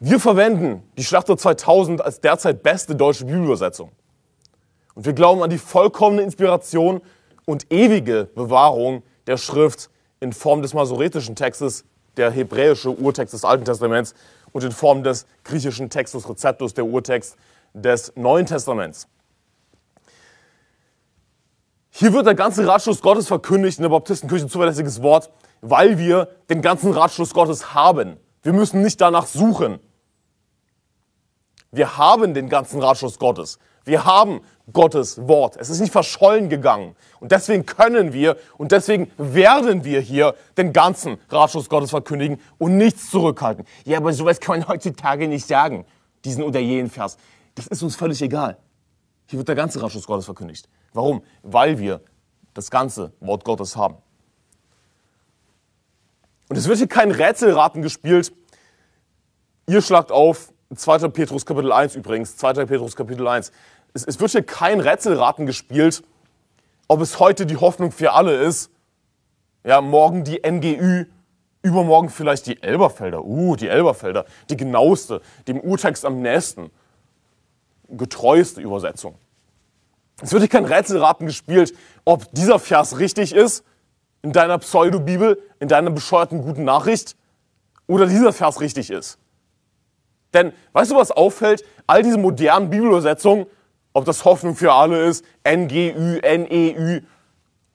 Wir verwenden die Schlachter 2000 als derzeit beste deutsche Bibelübersetzung. Und wir glauben an die vollkommene Inspiration und ewige Bewahrung der Schrift in Form des masoretischen Textes, der hebräische Urtext des Alten Testaments und in Form des griechischen Textus Receptus, der Urtext des Neuen Testaments. Hier wird der ganze Ratschluss Gottes verkündigt in der Baptistenkirche, ein zuverlässiges Wort, weil wir den ganzen Ratschluss Gottes haben. Wir müssen nicht danach suchen. Wir haben den ganzen Ratschluss Gottes. Wir haben Gottes Wort. Es ist nicht verschollen gegangen. Und deswegen können wir und deswegen werden wir hier den ganzen Ratschluss Gottes verkündigen und nichts zurückhalten. Ja, aber sowas kann man heutzutage nicht sagen, diesen oder jenen Vers. Das ist uns völlig egal. Hier wird der ganze Ratschluss Gottes verkündigt. Warum? Weil wir das ganze Wort Gottes haben. Und es wird hier kein Rätselraten gespielt. Ihr schlagt auf, 2. Petrus Kapitel 1 übrigens, 2. Petrus Kapitel 1. Es, es wird hier kein Rätselraten gespielt, ob es heute die Hoffnung für alle ist, ja, morgen die NGÜ, übermorgen vielleicht die Elberfelder, uh, die Elberfelder, die genaueste, dem Urtext am nächsten, getreueste Übersetzung. Es wird hier kein Rätselraten gespielt, ob dieser Vers richtig ist, in deiner Pseudobibel, in deiner bescheuerten guten Nachricht, oder dieser Vers richtig ist. Denn weißt du, was auffällt? All diese modernen Bibelübersetzungen, ob das Hoffnung für alle ist, NGÜ, NEÜ,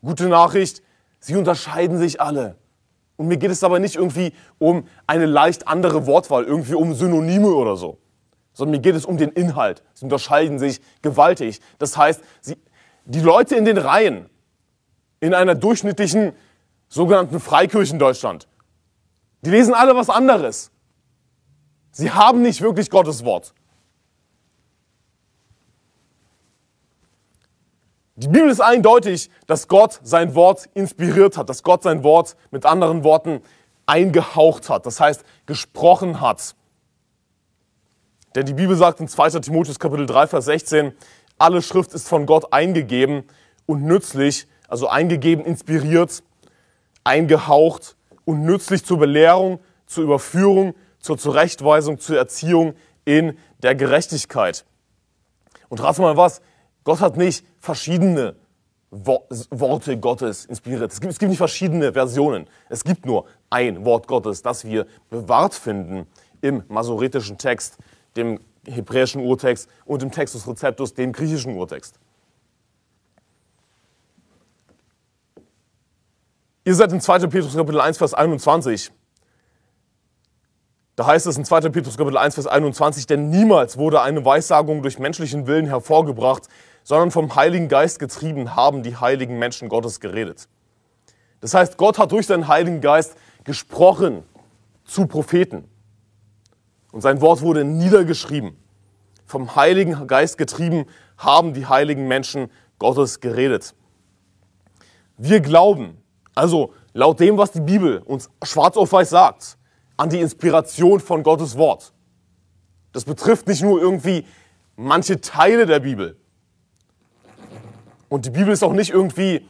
gute Nachricht, sie unterscheiden sich alle. Und mir geht es dabei nicht irgendwie um eine leicht andere Wortwahl, irgendwie um Synonyme oder so, sondern mir geht es um den Inhalt. Sie unterscheiden sich gewaltig. Das heißt, sie, die Leute in den Reihen, in einer durchschnittlichen sogenannten Freikirchen Deutschland, die lesen alle was anderes. Sie haben nicht wirklich Gottes Wort. Die Bibel ist eindeutig, dass Gott sein Wort inspiriert hat, dass Gott sein Wort mit anderen Worten eingehaucht hat, das heißt gesprochen hat. Denn die Bibel sagt in 2. Timotheus Kapitel 3, Vers 16, alle Schrift ist von Gott eingegeben und nützlich, also eingegeben, inspiriert, eingehaucht und nützlich zur Belehrung, zur Überführung, zur Zurechtweisung, zur Erziehung in der Gerechtigkeit. Und rat mal was, Gott hat nicht verschiedene Worte Gottes inspiriert. Es gibt, es gibt nicht verschiedene Versionen. Es gibt nur ein Wort Gottes, das wir bewahrt finden im masoretischen Text, dem hebräischen Urtext und im Textus Receptus, dem griechischen Urtext. Ihr seid im 2. Petrus Kapitel 1, Vers 21 da heißt es in 2. Petrus Kapitel 1, Vers 21, denn niemals wurde eine Weissagung durch menschlichen Willen hervorgebracht, sondern vom Heiligen Geist getrieben haben die heiligen Menschen Gottes geredet. Das heißt, Gott hat durch seinen Heiligen Geist gesprochen zu Propheten. Und sein Wort wurde niedergeschrieben. Vom Heiligen Geist getrieben haben die heiligen Menschen Gottes geredet. Wir glauben, also laut dem, was die Bibel uns schwarz auf weiß sagt, an die Inspiration von Gottes Wort. Das betrifft nicht nur irgendwie manche Teile der Bibel. Und die Bibel ist auch nicht irgendwie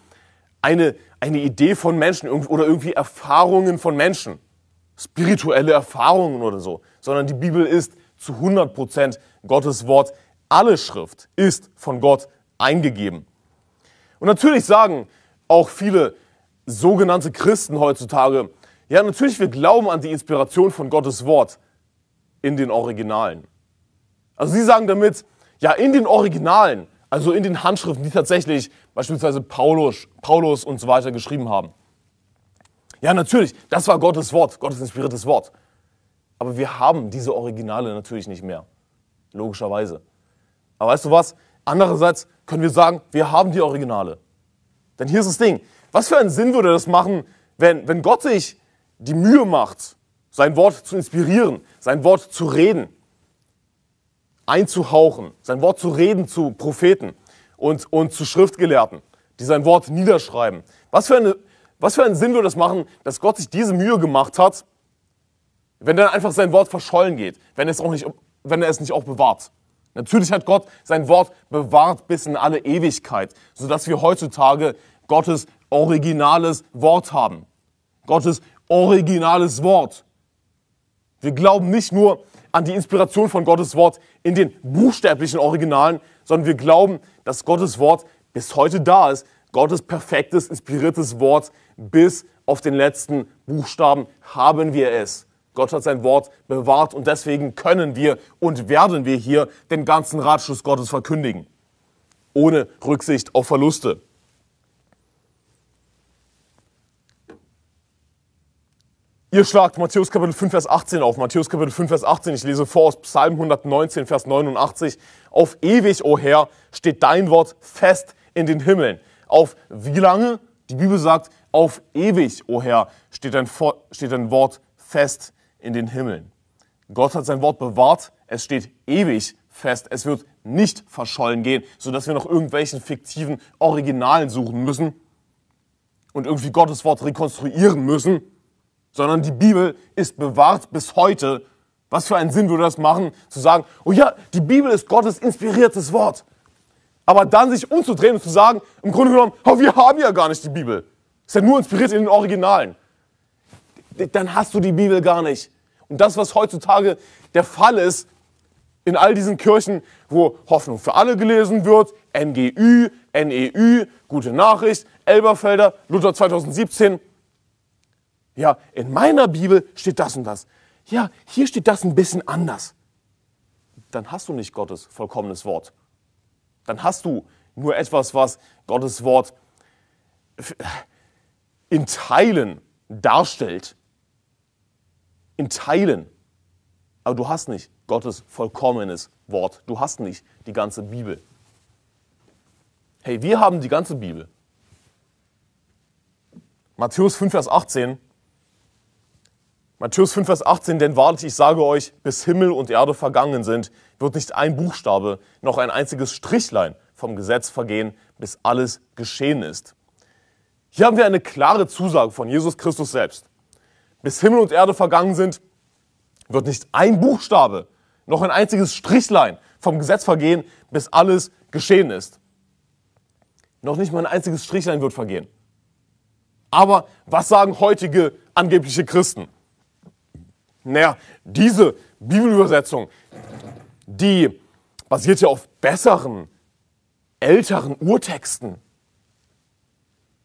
eine, eine Idee von Menschen oder irgendwie Erfahrungen von Menschen, spirituelle Erfahrungen oder so, sondern die Bibel ist zu 100 Gottes Wort. Alle Schrift ist von Gott eingegeben. Und natürlich sagen auch viele sogenannte Christen heutzutage, ja, natürlich, wir glauben an die Inspiration von Gottes Wort in den Originalen. Also Sie sagen damit, ja, in den Originalen, also in den Handschriften, die tatsächlich beispielsweise Paulus, Paulus und so weiter geschrieben haben. Ja, natürlich, das war Gottes Wort, Gottes inspiriertes Wort. Aber wir haben diese Originale natürlich nicht mehr. Logischerweise. Aber weißt du was? Andererseits können wir sagen, wir haben die Originale. Denn hier ist das Ding. Was für einen Sinn würde das machen, wenn, wenn Gott sich die Mühe macht, sein Wort zu inspirieren, sein Wort zu reden, einzuhauchen, sein Wort zu reden zu Propheten und, und zu Schriftgelehrten, die sein Wort niederschreiben. Was für, eine, was für einen Sinn würde das machen, dass Gott sich diese Mühe gemacht hat, wenn dann einfach sein Wort verschollen geht, wenn, es auch nicht, wenn er es nicht auch bewahrt? Natürlich hat Gott sein Wort bewahrt bis in alle Ewigkeit, sodass wir heutzutage Gottes originales Wort haben. Gottes originales Wort. Wir glauben nicht nur an die Inspiration von Gottes Wort in den buchstäblichen Originalen, sondern wir glauben, dass Gottes Wort bis heute da ist. Gottes perfektes, inspiriertes Wort bis auf den letzten Buchstaben haben wir es. Gott hat sein Wort bewahrt und deswegen können wir und werden wir hier den ganzen Ratschluss Gottes verkündigen. Ohne Rücksicht auf Verluste. Ihr schlagt Matthäus Kapitel 5, Vers 18 auf. Matthäus Kapitel 5, Vers 18. Ich lese vor aus Psalm 119, Vers 89. Auf ewig, o oh Herr, steht dein Wort fest in den Himmeln. Auf wie lange? Die Bibel sagt, auf ewig, o oh Herr, steht dein, steht dein Wort fest in den Himmeln. Gott hat sein Wort bewahrt. Es steht ewig fest. Es wird nicht verschollen gehen, sodass wir noch irgendwelchen fiktiven Originalen suchen müssen und irgendwie Gottes Wort rekonstruieren müssen sondern die Bibel ist bewahrt bis heute. Was für einen Sinn würde das machen, zu sagen, oh ja, die Bibel ist Gottes inspiriertes Wort. Aber dann sich umzudrehen und zu sagen, im Grunde genommen, oh, wir haben ja gar nicht die Bibel. Ist ja nur inspiriert in den Originalen. Dann hast du die Bibel gar nicht. Und das, was heutzutage der Fall ist, in all diesen Kirchen, wo Hoffnung für alle gelesen wird, NGÜ, NEÜ, Gute Nachricht, Elberfelder, Luther 2017, ja, in meiner Bibel steht das und das. Ja, hier steht das ein bisschen anders. Dann hast du nicht Gottes vollkommenes Wort. Dann hast du nur etwas, was Gottes Wort in Teilen darstellt. In Teilen. Aber du hast nicht Gottes vollkommenes Wort. Du hast nicht die ganze Bibel. Hey, wir haben die ganze Bibel. Matthäus 5, Vers 18 Matthäus 5, Vers 18, denn wahrlich, ich sage euch, bis Himmel und Erde vergangen sind, wird nicht ein Buchstabe, noch ein einziges Strichlein vom Gesetz vergehen, bis alles geschehen ist. Hier haben wir eine klare Zusage von Jesus Christus selbst. Bis Himmel und Erde vergangen sind, wird nicht ein Buchstabe, noch ein einziges Strichlein vom Gesetz vergehen, bis alles geschehen ist. Noch nicht mal ein einziges Strichlein wird vergehen. Aber was sagen heutige angebliche Christen? Naja, diese Bibelübersetzung, die basiert ja auf besseren, älteren Urtexten.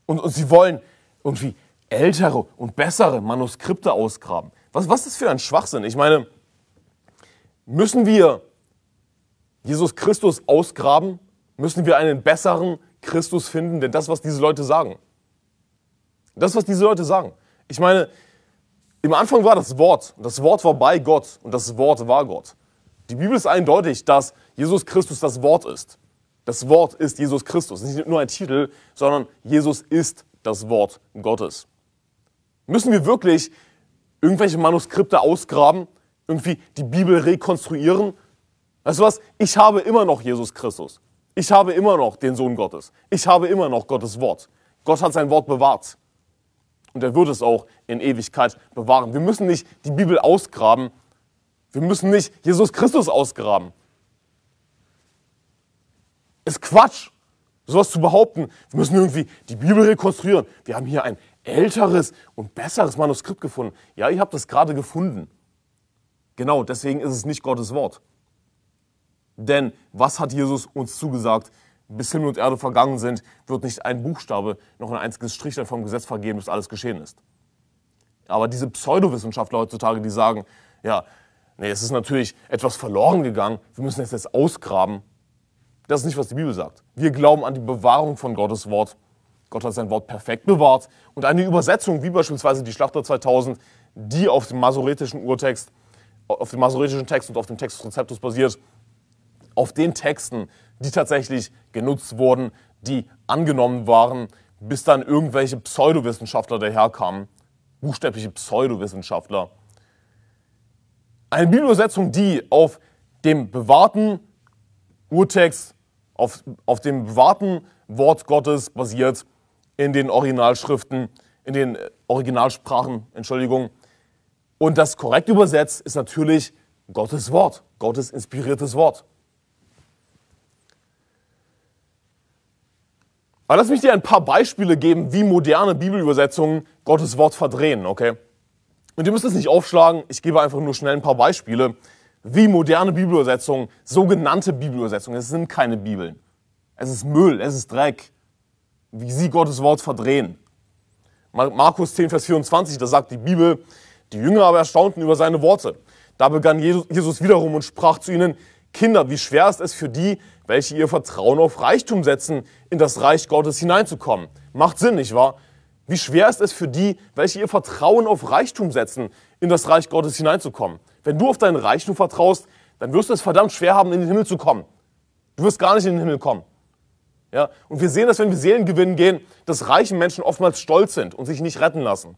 Und, und sie wollen irgendwie ältere und bessere Manuskripte ausgraben. Was, was ist für ein Schwachsinn? Ich meine, müssen wir Jesus Christus ausgraben? Müssen wir einen besseren Christus finden? Denn das, was diese Leute sagen, das, was diese Leute sagen. Ich meine, im Anfang war das Wort und das Wort war bei Gott und das Wort war Gott. Die Bibel ist eindeutig, dass Jesus Christus das Wort ist. Das Wort ist Jesus Christus. Nicht nur ein Titel, sondern Jesus ist das Wort Gottes. Müssen wir wirklich irgendwelche Manuskripte ausgraben, irgendwie die Bibel rekonstruieren? Weißt du was? Ich habe immer noch Jesus Christus. Ich habe immer noch den Sohn Gottes. Ich habe immer noch Gottes Wort. Gott hat sein Wort bewahrt. Und er wird es auch in Ewigkeit bewahren. Wir müssen nicht die Bibel ausgraben. Wir müssen nicht Jesus Christus ausgraben. Ist Quatsch, sowas zu behaupten. Wir müssen irgendwie die Bibel rekonstruieren. Wir haben hier ein älteres und besseres Manuskript gefunden. Ja, ihr habt es gerade gefunden. Genau, deswegen ist es nicht Gottes Wort. Denn was hat Jesus uns zugesagt? bis Himmel und Erde vergangen sind, wird nicht ein Buchstabe noch ein einziges Strich vom Gesetz vergeben, bis alles geschehen ist. Aber diese Pseudowissenschaftler heutzutage, die sagen, ja, nee, es ist natürlich etwas verloren gegangen, wir müssen es jetzt ausgraben. Das ist nicht, was die Bibel sagt. Wir glauben an die Bewahrung von Gottes Wort. Gott hat sein Wort perfekt bewahrt. Und eine Übersetzung, wie beispielsweise die Schlachter 2000, die auf dem masoretischen Urtext, auf dem masoretischen Text und auf dem Textus Receptus basiert, auf den Texten die tatsächlich genutzt wurden, die angenommen waren, bis dann irgendwelche Pseudowissenschaftler daherkamen, buchstäbliche Pseudowissenschaftler. Eine Bibelübersetzung, die auf dem bewahrten Urtext, auf, auf dem bewahrten Wort Gottes basiert, in den Originalschriften, in den äh, Originalsprachen, Entschuldigung. Und das korrekt übersetzt ist natürlich Gottes Wort, Gottes inspiriertes Wort. Aber lass mich dir ein paar Beispiele geben, wie moderne Bibelübersetzungen Gottes Wort verdrehen, okay? Und ihr müsst es nicht aufschlagen, ich gebe einfach nur schnell ein paar Beispiele, wie moderne Bibelübersetzungen, sogenannte Bibelübersetzungen, es sind keine Bibeln. Es ist Müll, es ist Dreck, wie sie Gottes Wort verdrehen. Markus 10, Vers 24, da sagt die Bibel, die Jünger aber erstaunten über seine Worte. Da begann Jesus wiederum und sprach zu ihnen, Kinder, wie schwer ist es für die, welche ihr Vertrauen auf Reichtum setzen, in das Reich Gottes hineinzukommen? Macht Sinn, nicht wahr? Wie schwer ist es für die, welche ihr Vertrauen auf Reichtum setzen, in das Reich Gottes hineinzukommen? Wenn du auf deinen Reichtum vertraust, dann wirst du es verdammt schwer haben, in den Himmel zu kommen. Du wirst gar nicht in den Himmel kommen. Ja? Und wir sehen dass wenn wir Seelen gewinnen gehen, dass reiche Menschen oftmals stolz sind und sich nicht retten lassen.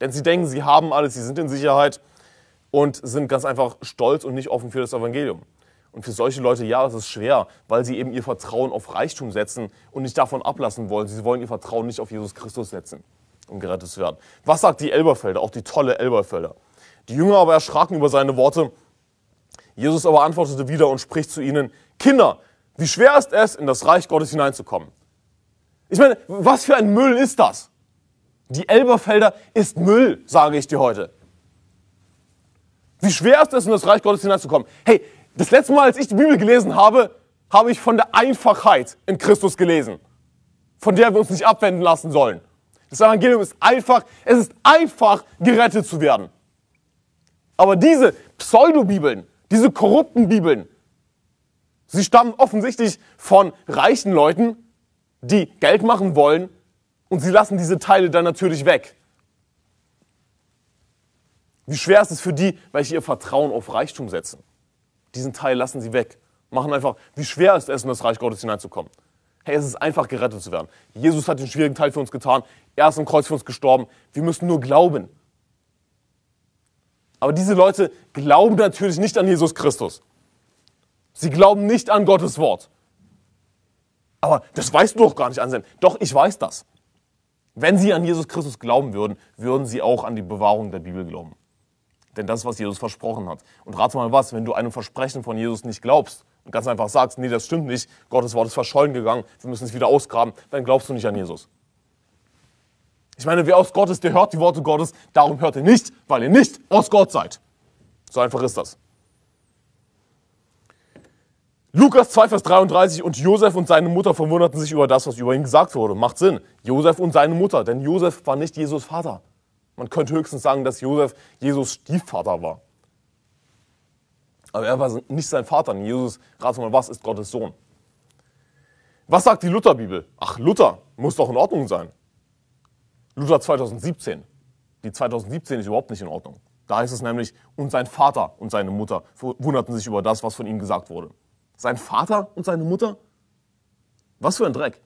Denn sie denken, sie haben alles, sie sind in Sicherheit und sind ganz einfach stolz und nicht offen für das Evangelium. Und für solche Leute, ja, das ist schwer, weil sie eben ihr Vertrauen auf Reichtum setzen und nicht davon ablassen wollen. Sie wollen ihr Vertrauen nicht auf Jesus Christus setzen, um gerettet zu werden. Was sagt die Elberfelder, auch die tolle Elberfelder? Die Jünger aber erschraken über seine Worte. Jesus aber antwortete wieder und spricht zu ihnen, Kinder, wie schwer ist es, in das Reich Gottes hineinzukommen? Ich meine, was für ein Müll ist das? Die Elberfelder ist Müll, sage ich dir heute. Wie schwer ist es, in das Reich Gottes hineinzukommen? Hey, das letzte Mal, als ich die Bibel gelesen habe, habe ich von der Einfachheit in Christus gelesen, von der wir uns nicht abwenden lassen sollen. Das Evangelium ist einfach, es ist einfach, gerettet zu werden. Aber diese Pseudobibeln, diese korrupten Bibeln, sie stammen offensichtlich von reichen Leuten, die Geld machen wollen und sie lassen diese Teile dann natürlich weg. Wie schwer ist es für die, welche ihr Vertrauen auf Reichtum setzen? diesen Teil lassen sie weg. Machen einfach, wie schwer ist es, in das Reich Gottes hineinzukommen. Hey, es ist einfach, gerettet zu werden. Jesus hat den schwierigen Teil für uns getan. Er ist am Kreuz für uns gestorben. Wir müssen nur glauben. Aber diese Leute glauben natürlich nicht an Jesus Christus. Sie glauben nicht an Gottes Wort. Aber das weißt du doch gar nicht, Anselm. Doch, ich weiß das. Wenn sie an Jesus Christus glauben würden, würden sie auch an die Bewahrung der Bibel glauben. Denn das ist, was Jesus versprochen hat. Und rate mal was, wenn du einem Versprechen von Jesus nicht glaubst und ganz einfach sagst, nee, das stimmt nicht, Gottes Wort ist verschollen gegangen, wir müssen es wieder ausgraben, dann glaubst du nicht an Jesus. Ich meine, wer aus Gott ist, der hört die Worte Gottes, darum hört ihr nicht, weil ihr nicht aus Gott seid. So einfach ist das. Lukas 2, Vers 33 und Josef und seine Mutter verwunderten sich über das, was über ihn gesagt wurde. Macht Sinn. Josef und seine Mutter, denn Josef war nicht Jesus Vater. Man könnte höchstens sagen, dass Josef Jesus Stiefvater war. Aber er war nicht sein Vater. Und Jesus, rate mal was, ist Gottes Sohn. Was sagt die Lutherbibel? Ach, Luther muss doch in Ordnung sein. Luther 2017. Die 2017 ist überhaupt nicht in Ordnung. Da heißt es nämlich, und sein Vater und seine Mutter wunderten sich über das, was von ihm gesagt wurde. Sein Vater und seine Mutter? Was für ein Dreck.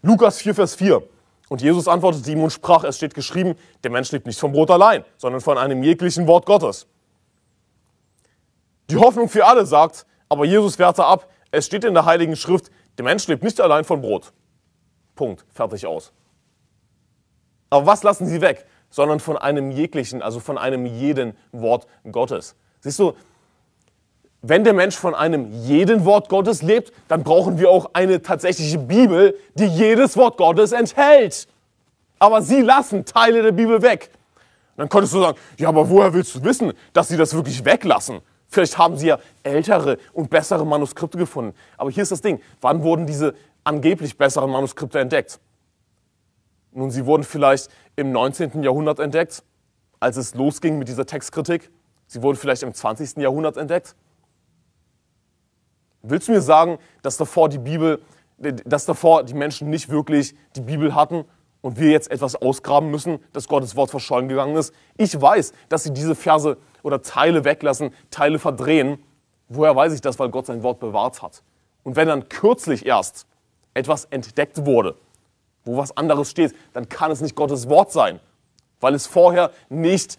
Lukas 4, Vers 4. Und Jesus antwortete ihm und sprach, es steht geschrieben, der Mensch lebt nicht vom Brot allein, sondern von einem jeglichen Wort Gottes. Die Hoffnung für alle sagt, aber Jesus wehrte ab, es steht in der Heiligen Schrift, der Mensch lebt nicht allein von Brot. Punkt, fertig aus. Aber was lassen sie weg? Sondern von einem jeglichen, also von einem jeden Wort Gottes. Siehst du, wenn der Mensch von einem jeden Wort Gottes lebt, dann brauchen wir auch eine tatsächliche Bibel, die jedes Wort Gottes enthält. Aber sie lassen Teile der Bibel weg. dann könntest du sagen, ja, aber woher willst du wissen, dass sie das wirklich weglassen? Vielleicht haben sie ja ältere und bessere Manuskripte gefunden. Aber hier ist das Ding, wann wurden diese angeblich besseren Manuskripte entdeckt? Nun, sie wurden vielleicht im 19. Jahrhundert entdeckt, als es losging mit dieser Textkritik. Sie wurden vielleicht im 20. Jahrhundert entdeckt Willst du mir sagen, dass davor die Bibel, dass davor die Menschen nicht wirklich die Bibel hatten und wir jetzt etwas ausgraben müssen, dass Gottes Wort verschollen gegangen ist? Ich weiß, dass sie diese Verse oder Teile weglassen, Teile verdrehen. Woher weiß ich das? Weil Gott sein Wort bewahrt hat. Und wenn dann kürzlich erst etwas entdeckt wurde, wo was anderes steht, dann kann es nicht Gottes Wort sein, weil es vorher nicht,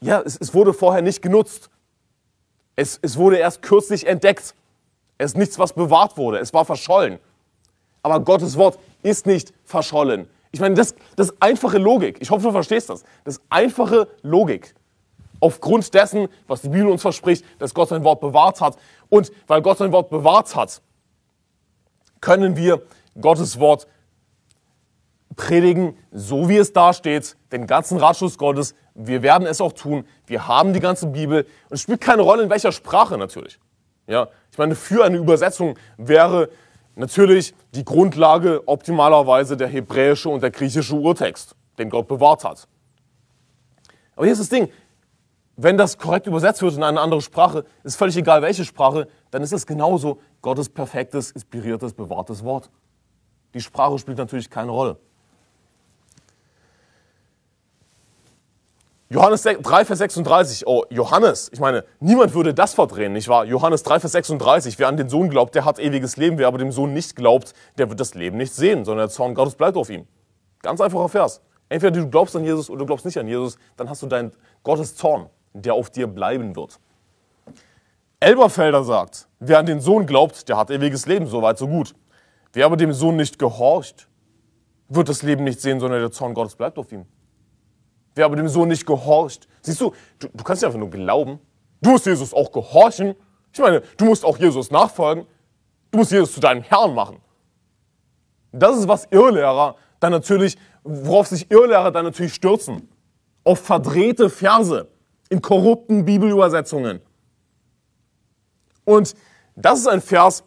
ja, es, es wurde vorher nicht genutzt. Es, es wurde erst kürzlich entdeckt. Es ist nichts, was bewahrt wurde. Es war verschollen. Aber Gottes Wort ist nicht verschollen. Ich meine, das, das ist einfache Logik. Ich hoffe, du verstehst das. Das ist einfache Logik. Aufgrund dessen, was die Bibel uns verspricht, dass Gott sein Wort bewahrt hat. Und weil Gott sein Wort bewahrt hat, können wir Gottes Wort predigen, so wie es dasteht, den ganzen Ratschluss Gottes. Wir werden es auch tun. Wir haben die ganze Bibel. Und es spielt keine Rolle, in welcher Sprache natürlich. Ja, ich meine, für eine Übersetzung wäre natürlich die Grundlage optimalerweise der hebräische und der griechische Urtext, den Gott bewahrt hat. Aber hier ist das Ding, wenn das korrekt übersetzt wird in eine andere Sprache, ist völlig egal welche Sprache, dann ist es genauso Gottes perfektes, inspiriertes, bewahrtes Wort. Die Sprache spielt natürlich keine Rolle. Johannes 3, Vers 36. Oh, Johannes. Ich meine, niemand würde das verdrehen, nicht wahr? Johannes 3, Vers 36. Wer an den Sohn glaubt, der hat ewiges Leben. Wer aber dem Sohn nicht glaubt, der wird das Leben nicht sehen, sondern der Zorn Gottes bleibt auf ihm. Ganz einfacher Vers. Entweder du glaubst an Jesus oder du glaubst nicht an Jesus, dann hast du deinen Gottes Zorn, der auf dir bleiben wird. Elberfelder sagt, wer an den Sohn glaubt, der hat ewiges Leben, so weit, so gut. Wer aber dem Sohn nicht gehorcht, wird das Leben nicht sehen, sondern der Zorn Gottes bleibt auf ihm. Wer aber dem Sohn nicht gehorcht. Siehst du, du, du kannst ja einfach nur glauben. Du musst Jesus auch gehorchen. Ich meine, du musst auch Jesus nachfolgen. Du musst Jesus zu deinem Herrn machen. Das ist, was Irrlehrer dann natürlich, worauf sich Irrlehrer dann natürlich stürzen. Auf verdrehte Verse in korrupten Bibelübersetzungen. Und das ist ein Vers,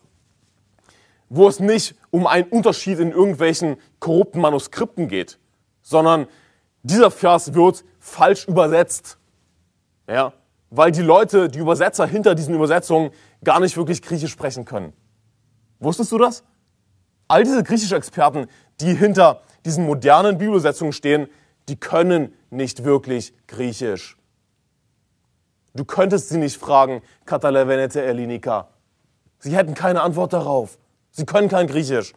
wo es nicht um einen Unterschied in irgendwelchen korrupten Manuskripten geht, sondern dieser Vers wird falsch übersetzt. Ja, weil die Leute, die Übersetzer hinter diesen Übersetzungen gar nicht wirklich Griechisch sprechen können. Wusstest du das? All diese griechische Experten, die hinter diesen modernen Bibelübersetzungen stehen, die können nicht wirklich Griechisch. Du könntest sie nicht fragen, Katalevenete Elinika. Sie hätten keine Antwort darauf. Sie können kein Griechisch.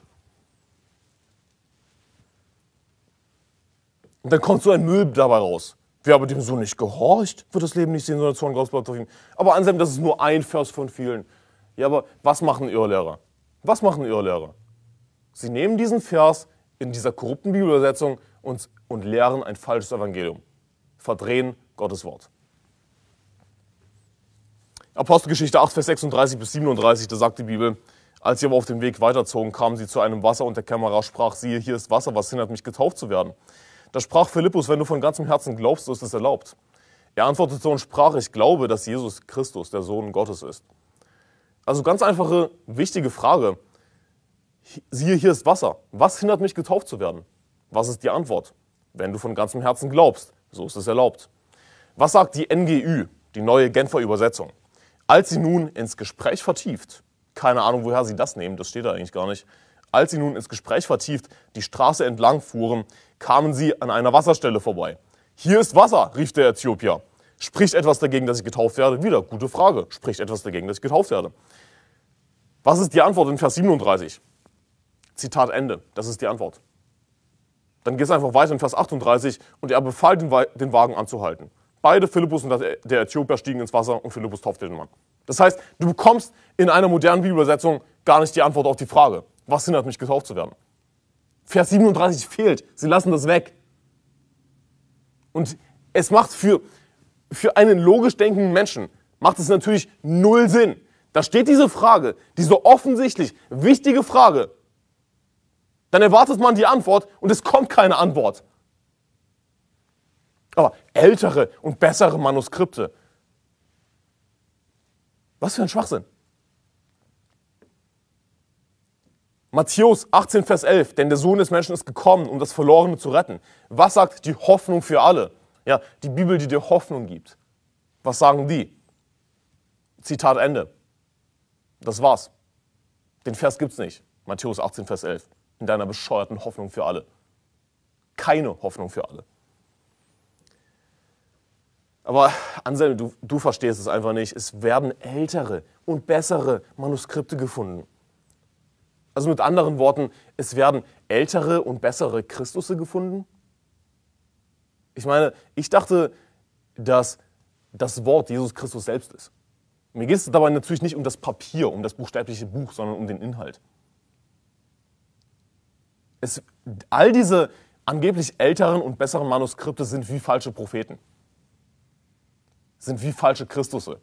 Und dann kommt so ein Müll dabei raus. Wer aber dem Sohn nicht gehorcht, wird das Leben nicht sehen, sondern Zorn Gottes bleibt auf ihm. Aber Anselm, das ist nur ein Vers von vielen. Ja, aber was machen Irrlehrer? Was machen Irrlehrer? Sie nehmen diesen Vers in dieser korrupten Bibelübersetzung und, und lehren ein falsches Evangelium. Verdrehen Gottes Wort. Apostelgeschichte 8, Vers 36 bis 37, da sagt die Bibel, als sie aber auf dem Weg weiterzogen, kamen sie zu einem Wasser und der Kämmerer sprach, siehe, hier ist Wasser, was hindert mich getauft zu werden? Da sprach Philippus, wenn du von ganzem Herzen glaubst, so ist es erlaubt. Er antwortete und sprach, ich glaube, dass Jesus Christus der Sohn Gottes ist. Also ganz einfache, wichtige Frage. Siehe, hier ist Wasser. Was hindert mich, getauft zu werden? Was ist die Antwort? Wenn du von ganzem Herzen glaubst, so ist es erlaubt. Was sagt die NGÜ, die neue Genfer Übersetzung? Als sie nun ins Gespräch vertieft, keine Ahnung, woher sie das nehmen, das steht da eigentlich gar nicht, als sie nun ins Gespräch vertieft die Straße entlang fuhren, kamen sie an einer Wasserstelle vorbei. Hier ist Wasser, rief der Äthiopier. Spricht etwas dagegen, dass ich getauft werde? Wieder, gute Frage. Spricht etwas dagegen, dass ich getauft werde? Was ist die Antwort in Vers 37? Zitat Ende. Das ist die Antwort. Dann geht es einfach weiter in Vers 38 und er befahl, den, den Wagen anzuhalten. Beide, Philippus und der Äthiopier, stiegen ins Wasser und Philippus taufte den Mann. Das heißt, du bekommst in einer modernen Bibelübersetzung gar nicht die Antwort auf die Frage. Was hindert mich, getauft zu werden? Vers 37 fehlt. Sie lassen das weg. Und es macht für, für einen logisch denkenden Menschen, macht es natürlich null Sinn. Da steht diese Frage, diese offensichtlich wichtige Frage. Dann erwartet man die Antwort und es kommt keine Antwort. Aber ältere und bessere Manuskripte. Was für ein Schwachsinn. Matthäus 18, Vers 11, denn der Sohn des Menschen ist gekommen, um das Verlorene zu retten. Was sagt die Hoffnung für alle? Ja, die Bibel, die dir Hoffnung gibt. Was sagen die? Zitat Ende. Das war's. Den Vers gibt's nicht. Matthäus 18, Vers 11. In deiner bescheuerten Hoffnung für alle. Keine Hoffnung für alle. Aber Anselm, du, du verstehst es einfach nicht. Es werden ältere und bessere Manuskripte gefunden. Also mit anderen Worten, es werden ältere und bessere Christusse gefunden? Ich meine, ich dachte, dass das Wort Jesus Christus selbst ist. Mir geht es dabei natürlich nicht um das Papier, um das buchstäbliche Buch, sondern um den Inhalt. Es, all diese angeblich älteren und besseren Manuskripte sind wie falsche Propheten, sind wie falsche Christusse.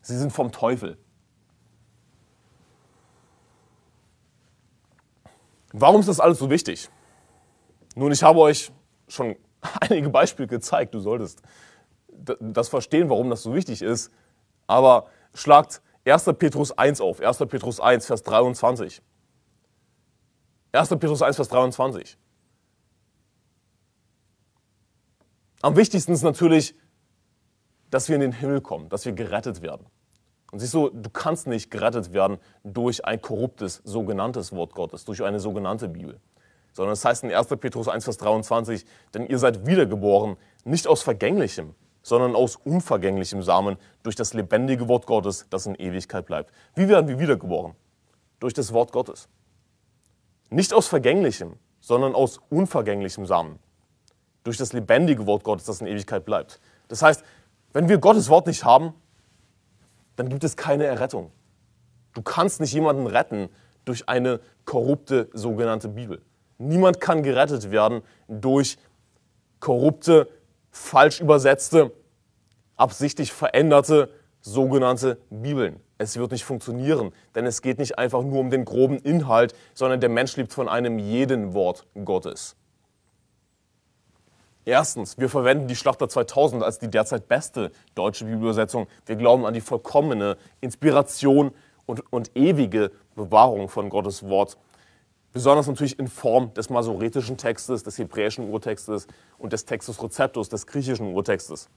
Sie sind vom Teufel. Warum ist das alles so wichtig? Nun, ich habe euch schon einige Beispiele gezeigt. Du solltest das verstehen, warum das so wichtig ist. Aber schlagt 1. Petrus 1 auf. 1. Petrus 1, Vers 23. 1. Petrus 1, Vers 23. Am wichtigsten ist natürlich, dass wir in den Himmel kommen, dass wir gerettet werden. Und siehst du, du kannst nicht gerettet werden durch ein korruptes, sogenanntes Wort Gottes, durch eine sogenannte Bibel. Sondern es das heißt in 1. Petrus 1, Vers 23, denn ihr seid wiedergeboren, nicht aus vergänglichem, sondern aus unvergänglichem Samen, durch das lebendige Wort Gottes, das in Ewigkeit bleibt. Wie werden wir wiedergeboren? Durch das Wort Gottes. Nicht aus vergänglichem, sondern aus unvergänglichem Samen. Durch das lebendige Wort Gottes, das in Ewigkeit bleibt. Das heißt, wenn wir Gottes Wort nicht haben, dann gibt es keine Errettung. Du kannst nicht jemanden retten durch eine korrupte sogenannte Bibel. Niemand kann gerettet werden durch korrupte, falsch übersetzte, absichtlich veränderte sogenannte Bibeln. Es wird nicht funktionieren, denn es geht nicht einfach nur um den groben Inhalt, sondern der Mensch liebt von einem jeden Wort Gottes. Erstens, wir verwenden die Schlachter 2000 als die derzeit beste deutsche Bibelübersetzung. Wir glauben an die vollkommene Inspiration und, und ewige Bewahrung von Gottes Wort. Besonders natürlich in Form des masoretischen Textes, des hebräischen Urtextes und des Textus Receptus, des griechischen Urtextes.